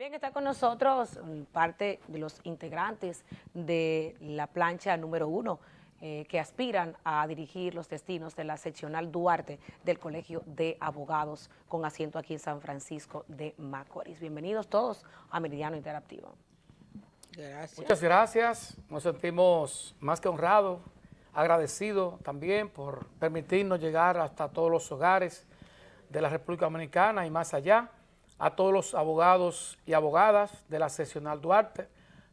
Bien, está con nosotros mm, parte de los integrantes de la plancha número uno eh, que aspiran a dirigir los destinos de la seccional Duarte del Colegio de Abogados con asiento aquí en San Francisco de Macorís. Bienvenidos todos a Meridiano Interactivo. Muchas gracias. Nos sentimos más que honrados, agradecidos también por permitirnos llegar hasta todos los hogares de la República Dominicana y más allá a todos los abogados y abogadas de la sesional Duarte.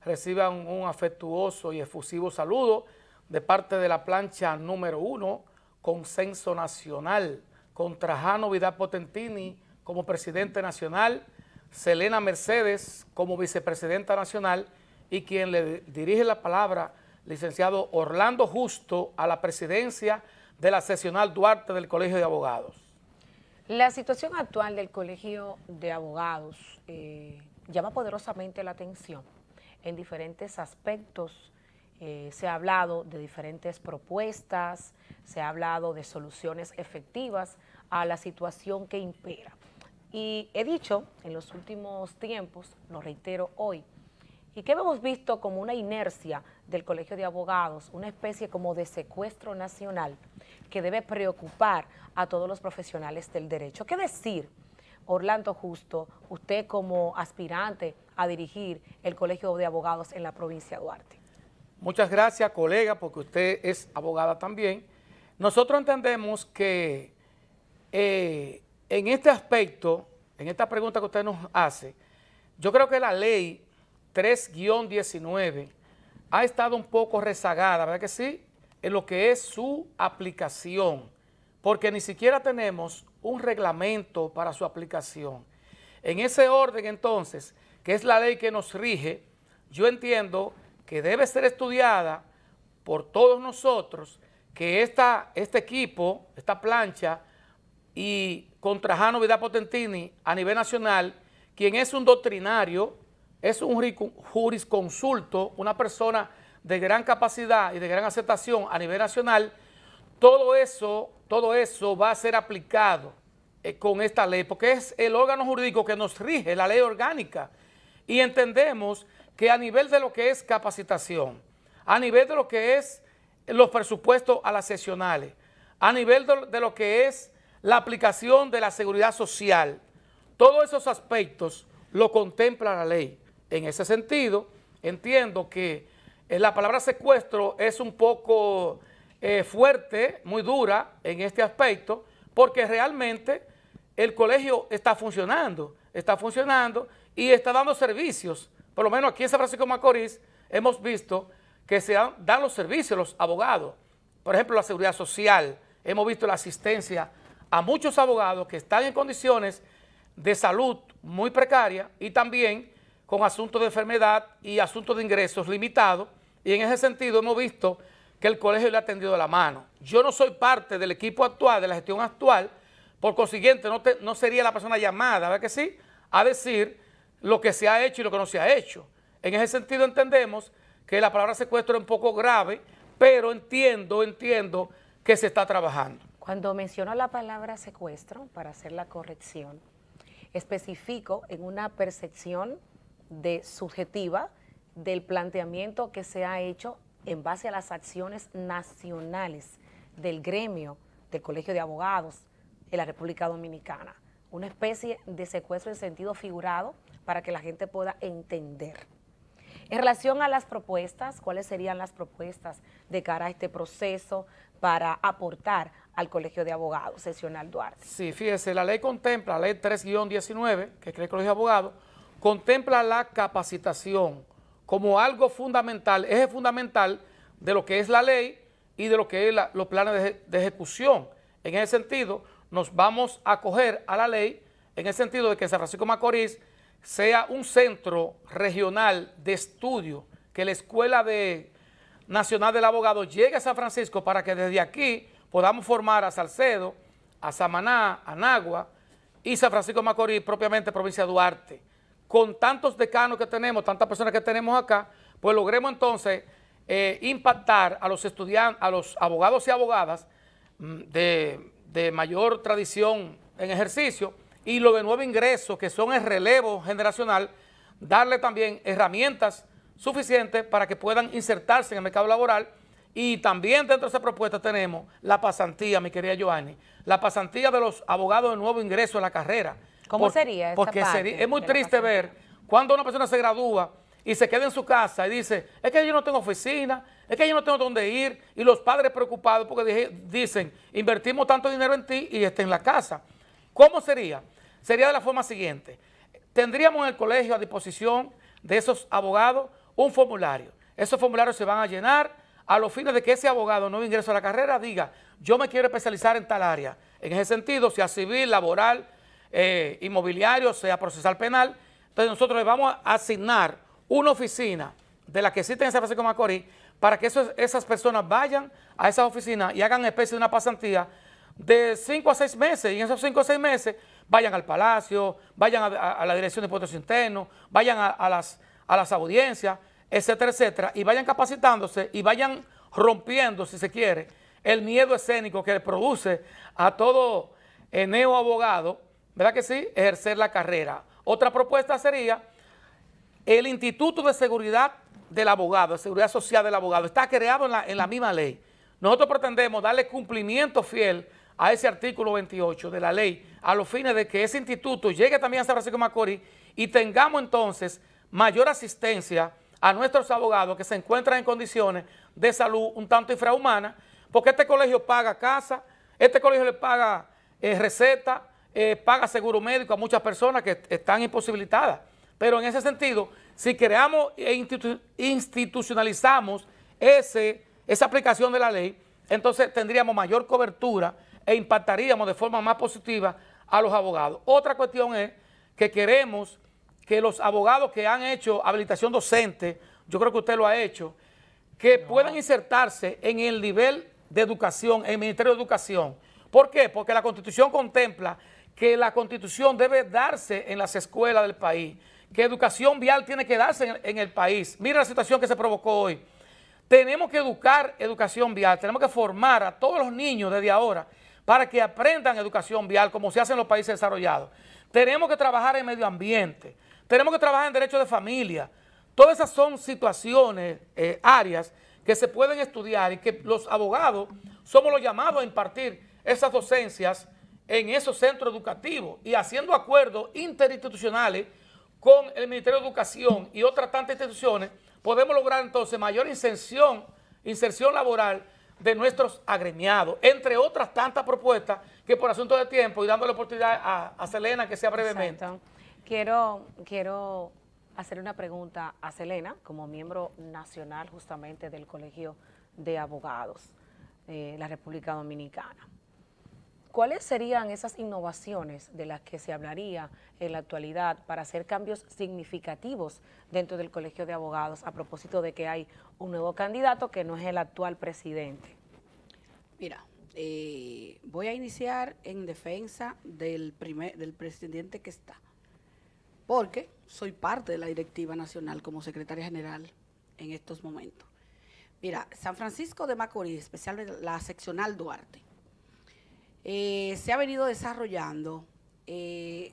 Reciban un afectuoso y efusivo saludo de parte de la plancha número uno, Consenso Nacional, con Trajano Vidal Potentini como presidente nacional, Selena Mercedes como vicepresidenta nacional y quien le dirige la palabra, licenciado Orlando Justo, a la presidencia de la sesional Duarte del Colegio de Abogados. La situación actual del Colegio de Abogados eh, llama poderosamente la atención en diferentes aspectos. Eh, se ha hablado de diferentes propuestas, se ha hablado de soluciones efectivas a la situación que impera. Y he dicho en los últimos tiempos, lo reitero hoy, y qué hemos visto como una inercia del Colegio de Abogados, una especie como de secuestro nacional que debe preocupar a todos los profesionales del derecho. ¿Qué decir, Orlando Justo, usted como aspirante a dirigir el Colegio de Abogados en la provincia de Duarte? Muchas gracias, colega, porque usted es abogada también. Nosotros entendemos que eh, en este aspecto, en esta pregunta que usted nos hace, yo creo que la ley 3-19 ha estado un poco rezagada, ¿verdad que sí? En lo que es su aplicación, porque ni siquiera tenemos un reglamento para su aplicación. En ese orden, entonces, que es la ley que nos rige, yo entiendo que debe ser estudiada por todos nosotros, que este equipo, esta plancha, y contra Jano Vidal Potentini a nivel nacional, quien es un doctrinario, es un jurisconsulto, una persona de gran capacidad y de gran aceptación a nivel nacional, todo eso, todo eso va a ser aplicado eh, con esta ley, porque es el órgano jurídico que nos rige, la ley orgánica, y entendemos que a nivel de lo que es capacitación, a nivel de lo que es los presupuestos a las sesionales, a nivel de lo que es la aplicación de la seguridad social, todos esos aspectos lo contempla la ley. En ese sentido, entiendo que eh, la palabra secuestro es un poco eh, fuerte, muy dura en este aspecto, porque realmente el colegio está funcionando, está funcionando y está dando servicios. Por lo menos aquí en San Francisco Macorís hemos visto que se dan, los servicios los abogados. Por ejemplo, la seguridad social, hemos visto la asistencia a muchos abogados que están en condiciones de salud muy precaria y también con asuntos de enfermedad y asuntos de ingresos limitados. Y en ese sentido hemos visto que el colegio le ha tendido la mano. Yo no soy parte del equipo actual, de la gestión actual, por consiguiente no, no sería la persona llamada, ¿verdad que sí?, a decir lo que se ha hecho y lo que no se ha hecho. En ese sentido entendemos que la palabra secuestro es un poco grave, pero entiendo, entiendo que se está trabajando. Cuando menciono la palabra secuestro, para hacer la corrección, especifico en una percepción de subjetiva del planteamiento que se ha hecho en base a las acciones nacionales del gremio, del Colegio de Abogados de la República Dominicana. Una especie de secuestro en sentido figurado para que la gente pueda entender. En relación a las propuestas, ¿cuáles serían las propuestas de cara a este proceso para aportar al Colegio de Abogados, Sesional Duarte? Sí, fíjese, la ley contempla, la ley 3-19, que cree el Colegio de Abogados, contempla la capacitación como algo fundamental, eje fundamental de lo que es la ley y de lo que es los planes de, ejecución. En ese sentido, nos vamos a acoger a la ley en el sentido de que San Francisco Macorís sea un centro regional de estudio, que la Escuela de, Nacional del Abogado llegue a San Francisco para que desde aquí podamos formar a Salcedo, a Samaná, a Nagua y San Francisco Macorís, propiamente provincia de Duarte con tantos decanos que tenemos, tantas personas que tenemos acá, pues logremos entonces eh, impactar a los estudiantes, a los abogados y abogadas mm, de, mayor tradición en ejercicio y lo de nuevo ingreso, que son el relevo generacional, darle también herramientas suficientes para que puedan insertarse en el mercado laboral y también dentro de esa propuesta tenemos la pasantía, mi querida Joanny, la pasantía de los abogados de nuevo ingreso en la carrera, ¿Cómo sería Porque es muy triste ver cuando una persona se gradúa y se queda en su casa y dice, es que yo no tengo oficina, es que yo no tengo dónde ir, y los padres preocupados porque dicen, invertimos tanto dinero en ti y está en la casa. ¿Cómo sería? Sería de la forma siguiente. Tendríamos en el colegio a disposición de esos abogados un formulario. Esos formularios se van a llenar a los fines de que ese abogado no ingreso a la carrera diga, yo me quiero especializar en tal área. En ese sentido, sea civil, laboral, eh, inmobiliario, sea procesal penal. Entonces nosotros le vamos a asignar una oficina de la que existe en San Francisco de Macorís para que esas personas vayan a esas oficinas y hagan especie de una pasantía de 5 a 6 meses. Y en esos 5 a 6 meses vayan al palacio, vayan a, la dirección de impuestos internos, vayan a, las, a las audiencias, etcétera, etcétera, y vayan capacitándose y vayan rompiendo, si se quiere, el miedo escénico que le produce a todo eh, abogado ¿verdad que sí? Ejercer la carrera. Otra propuesta sería el Instituto de Seguridad del Abogado, de Seguridad Social del Abogado. Está creado en la, misma ley. Nosotros pretendemos darle cumplimiento fiel a ese artículo 28 de la ley a los fines de que ese instituto llegue también a San Francisco de Macorís y tengamos entonces mayor asistencia a nuestros abogados que se encuentran en condiciones de salud un tanto infrahumana, porque este colegio paga casa, este colegio le paga eh, receta, eh, paga seguro médico a muchas personas que están imposibilitadas. Pero en ese sentido, si creamos e institucionalizamos ese, esa aplicación de la ley, entonces tendríamos mayor cobertura e impactaríamos de forma más positiva a los abogados. Otra cuestión es que queremos que los abogados que han hecho habilitación docente, yo creo que usted lo ha hecho, que puedan insertarse en el nivel de educación, en el Ministerio de Educación. ¿Por qué? Porque la Constitución contempla que la constitución debe darse en las escuelas del país, que educación vial tiene que darse en, el país. Mira la situación que se provocó hoy. Tenemos que educar educación vial, tenemos que formar a todos los niños desde ahora para que aprendan educación vial como se hace en los países desarrollados. Tenemos que trabajar en medio ambiente, tenemos que trabajar en derechos de familia. Todas esas son situaciones, eh, áreas que se pueden estudiar y que los abogados somos los llamados a impartir esas docencias en esos centros educativos y haciendo acuerdos interinstitucionales con el Ministerio de Educación y otras tantas instituciones, podemos lograr entonces mayor inserción, inserción laboral de nuestros agremiados, entre otras tantas propuestas que por asunto de tiempo y dando la oportunidad a, Selena que sea brevemente. Quiero, quiero hacer una pregunta a Selena, como miembro nacional justamente del Colegio de Abogados de eh, la República Dominicana. ¿Cuáles serían esas innovaciones de las que se hablaría en la actualidad para hacer cambios significativos dentro del Colegio de Abogados a propósito de que hay un nuevo candidato que no es el actual presidente? Mira, eh, voy a iniciar en defensa del, primer, del presidente que está, porque soy parte de la directiva nacional como secretaria general en estos momentos. Mira, San Francisco de Macorís, especialmente la seccional Duarte, eh, se ha venido desarrollando eh,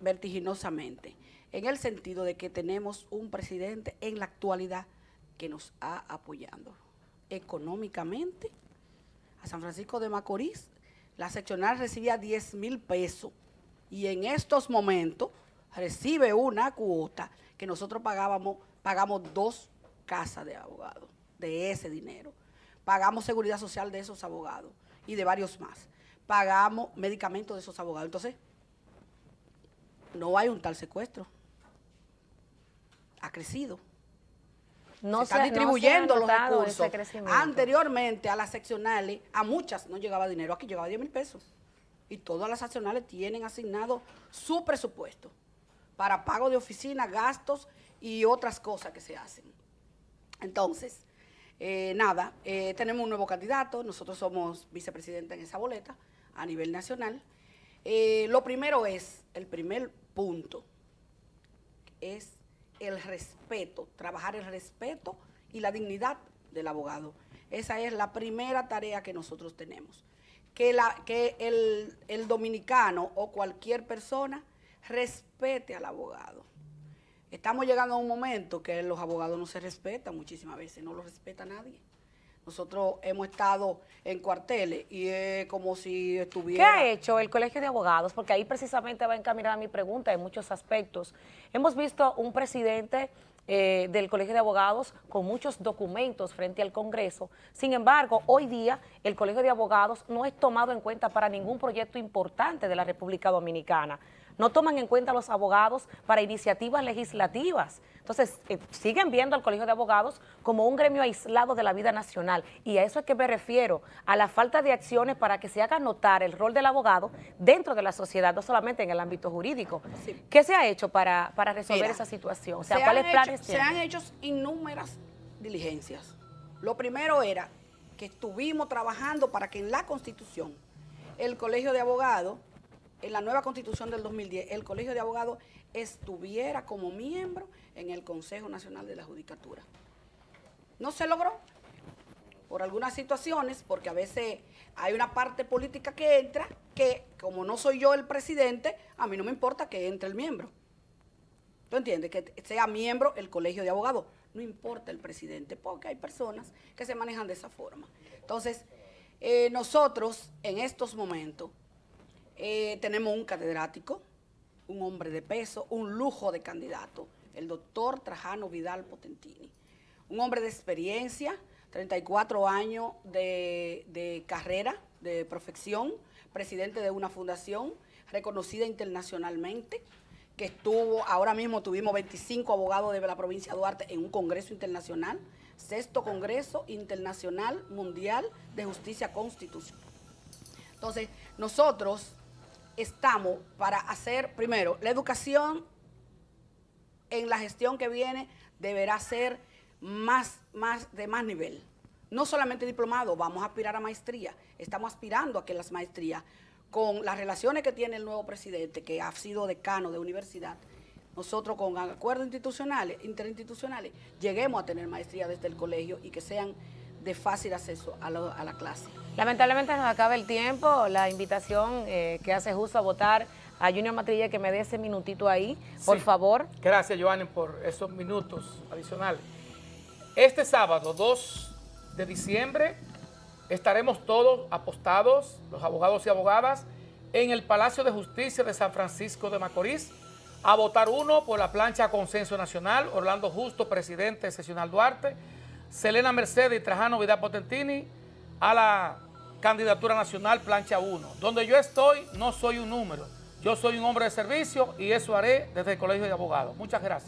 vertiginosamente, en el sentido de que tenemos un presidente en la actualidad que nos ha apoyado económicamente. A San Francisco de Macorís, la seccional recibía 10 mil pesos y en estos momentos recibe una cuota que nosotros pagábamos, pagamos dos casas de abogados de ese dinero. Pagamos seguridad social de esos abogados y de varios más. Pagamos medicamentos de esos abogados. Entonces, no hay un tal secuestro. Ha crecido. No se están distribuyendo los recursos. Anteriormente a las seccionales, a muchas no llegaba dinero, aquí llegaba 10 mil pesos. Y todas las seccionales tienen asignado su presupuesto para pago de oficina, gastos y otras cosas que se hacen. Entonces, eh, nada, eh, tenemos un nuevo candidato, nosotros somos vicepresidenta en esa boleta a nivel nacional. Eh, lo primero es, el primer punto, es el respeto, trabajar el respeto y la dignidad del abogado. Esa es la primera tarea que nosotros tenemos. Que, la, que el dominicano o cualquier persona respete al abogado. Estamos llegando a un momento que los abogados no se respetan muchísimas veces, no los respeta nadie. Nosotros hemos estado en cuarteles y es como si estuviera... ¿Qué ha hecho el Colegio de Abogados? Porque ahí precisamente va encaminada mi pregunta en muchos aspectos. Hemos visto un presidente eh, del Colegio de Abogados con muchos documentos frente al Congreso. Sin embargo, hoy día el Colegio de Abogados no es tomado en cuenta para ningún proyecto importante de la República Dominicana no toman en cuenta a los abogados para iniciativas legislativas. Entonces, eh, siguen viendo al Colegio de Abogados como un gremio aislado de la vida nacional. Y a eso es que me refiero, a la falta de acciones para que se haga notar el rol del abogado dentro de la sociedad, no solamente en el ámbito jurídico. ¿Qué se ha hecho para, resolver esa situación? O sea, se ¿cuáles Se han hecho innúmeras diligencias. Lo primero era que estuvimos trabajando para que en la Constitución el Colegio de Abogados en la nueva constitución del 2010, el Colegio de Abogados estuviera como miembro en el Consejo Nacional de la Judicatura. No se logró por algunas situaciones, porque a veces hay una parte política que entra, que como no soy yo el presidente, a mí no me importa que entre el miembro. ¿Tú entiendes? Que sea miembro el Colegio de Abogados. No importa el presidente, porque hay personas que se manejan de esa forma. Entonces, eh, nosotros en estos momentos eh, tenemos un catedrático, un hombre de peso, un lujo de candidato, el doctor Trajano Vidal Potentini. Un hombre de experiencia, 34 años de, de carrera, de profesión, presidente de una fundación reconocida internacionalmente, que estuvo, ahora mismo tuvimos 25 abogados de la provincia de Duarte en un congreso internacional, sexto congreso internacional mundial de justicia constitucional. Entonces, nosotros estamos para hacer, primero, la educación en la gestión que viene deberá ser más, más, de más nivel. No solamente diplomado, vamos a aspirar a maestría. Estamos aspirando a que las maestrías, con las relaciones que tiene el nuevo presidente, que ha sido decano de universidad, nosotros con acuerdos institucionales, interinstitucionales, lleguemos a tener maestría desde el colegio y que sean de fácil acceso a, la clase. Lamentablemente nos acaba el tiempo, la invitación eh, que hace justo a votar a Junior Matrilla que me dé ese minutito ahí, por favor. Gracias, Joanny, por esos minutos adicionales. Este sábado 2 de diciembre estaremos todos apostados, los abogados y abogadas, en el Palacio de Justicia de San Francisco de Macorís a votar uno por la plancha Consenso Nacional, Orlando Justo, presidente, Sesional Duarte, Selena Mercedes y Trajano Vidal Potentini a la candidatura nacional plancha 1. Donde yo estoy no soy un número, yo soy un hombre de servicio y eso haré desde el Colegio de Abogados. Muchas gracias.